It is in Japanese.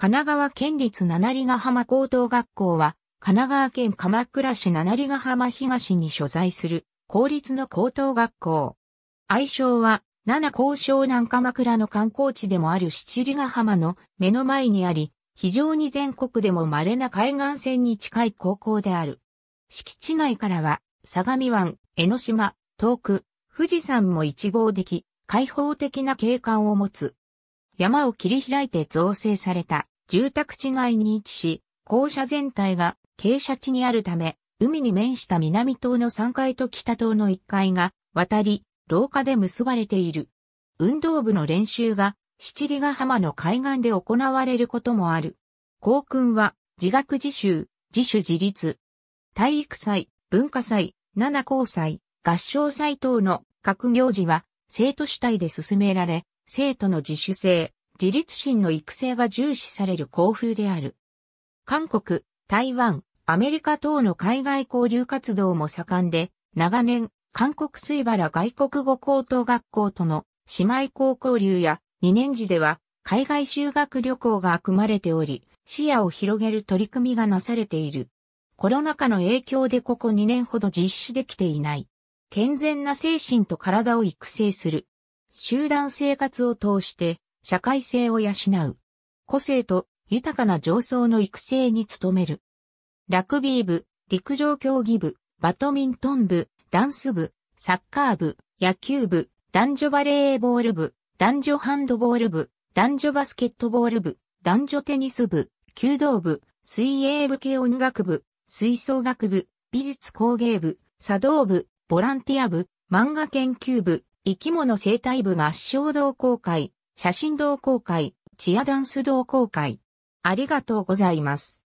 神奈川県立七里ヶ浜高等学校は、神奈川県鎌倉市七里ヶ浜東に所在する、公立の高等学校。愛称は、七高湘南鎌倉の観光地でもある七里ヶ浜の目の前にあり、非常に全国でも稀な海岸線に近い高校である。敷地内からは、相模湾、江ノ島、遠く、富士山も一望でき、開放的な景観を持つ。山を切り開いて造成された住宅地内に位置し、校舎全体が傾斜地にあるため、海に面した南棟の3階と北棟の1階が渡り、廊下で結ばれている。運動部の練習が七里ヶ浜の海岸で行われることもある。校訓は自学自習、自主自立。体育祭、文化祭、七校祭、合唱祭等の各行事は生徒主体で進められ、生徒の自主性、自立心の育成が重視される校風である。韓国、台湾、アメリカ等の海外交流活動も盛んで、長年、韓国水原外国語高等学校との姉妹校交流や2年時では海外修学旅行が組まれており、視野を広げる取り組みがなされている。コロナ禍の影響でここ2年ほど実施できていない。健全な精神と体を育成する。集団生活を通して社会性を養う。個性と豊かな上層の育成に努める。ラグビー部、陸上競技部、バトミントン部、ダンス部、サッカー部、野球部、男女バレーボール部、男女ハンドボール部、男女バスケットボール部、男女テニス部、弓道部、水泳部系音楽部、吹奏楽部、美術工芸部、茶道部、ボランティア部、漫画研究部、生き物生態部合唱同好会、写真同好会、チアダンス同好会。ありがとうございます。